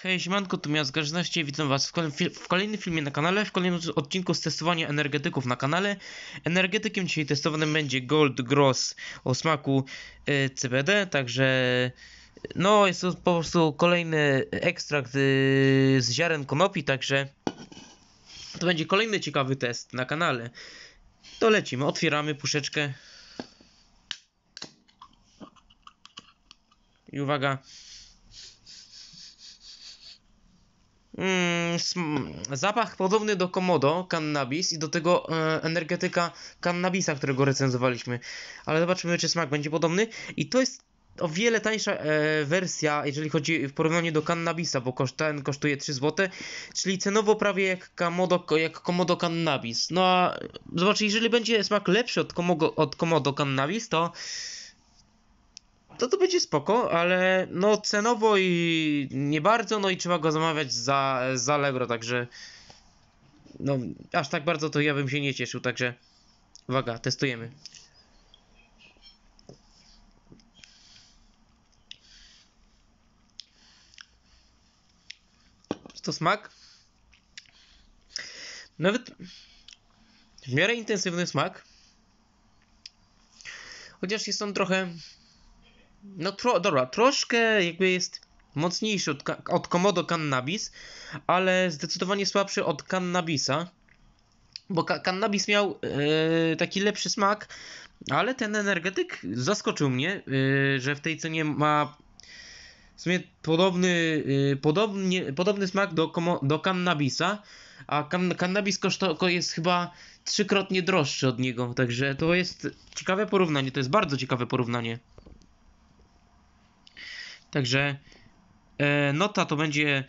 Hej, siemanko, tu Miast Grażyności, witam was w, w, kolejnym filmie na kanale, w kolejnym odcinku z testowania energetyków na kanale. Energetykiem dzisiaj testowanym będzie Gold Gross o smaku y, e, CBD, także no jest to po prostu kolejny ekstrakt y, z ziaren konopi, także to będzie kolejny ciekawy test na kanale. To lecimy, otwieramy puszeczkę. I uwaga, mm, zapach podobny do Komodo, cannabis i do tego e, energetyka cannabisa, którego recenzowaliśmy. Ale zobaczymy, czy smak będzie podobny. I to jest o wiele tańsza e, wersja, jeżeli chodzi w porównaniu do cannabisa, bo koszt, ten kosztuje 3 zł, czyli cenowo prawie jak, komodo, jak komodo cannabis. No a zobaczcie, jeżeli będzie smak lepszy od komodo, od komodo cannabis, to to to będzie spoko, ale no cenowo i nie bardzo, no i trzeba go zamawiać za, za Allegro, także no aż tak bardzo to ja bym się nie cieszył, także uwaga, testujemy. Co to smak? Nawet w miarę intensywny smak. Chociaż jest on trochę no tro, dobra, troszkę jakby jest mocniejszy od, od Komodo Cannabis, ale zdecydowanie słabszy od Cannabisa, bo ka Cannabis miał yy, taki lepszy smak, ale ten energetyk zaskoczył mnie, yy, że w tej cenie ma w sumie podobny, yy, podobnie, podobny smak do, do Cannabisa, a Cannabis kosztowo jest chyba trzykrotnie droższy od niego, także to jest ciekawe porównanie, to jest bardzo ciekawe porównanie. Także e, nota to będzie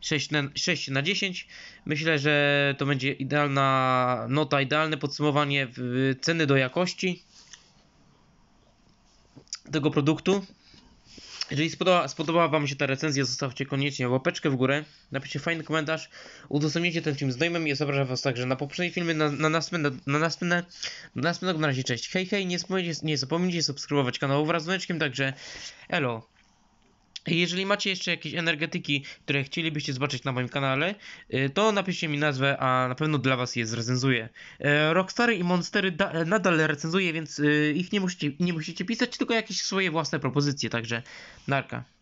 6 na, 6 na 10. Myślę, że to będzie idealna nota, idealne podsumowanie ceny do jakości tego produktu. Jeżeli spodoba, spodobała Wam się ta recenzja, zostawcie koniecznie łapeczkę w górę, napiszcie fajny komentarz, udostępnijcie ten film znajomym i zapraszam Was także na poprzednie filmy, na, na następne, na następne, na następnego na razie cześć. Hej, hej, nie zapomnijcie, nie zapomnijcie subskrybować kanał wraz z dzwoneczkiem, także elo. Jeżeli macie jeszcze jakieś energetyki, które chcielibyście zobaczyć na moim kanale, y, to napiszcie mi nazwę, a na pewno dla was je zrecenzuję. E, Rockstary i Monstery e, nadal recenzuję, więc y, ich nie musicie, nie musicie pisać, tylko jakieś swoje własne propozycje, także narka.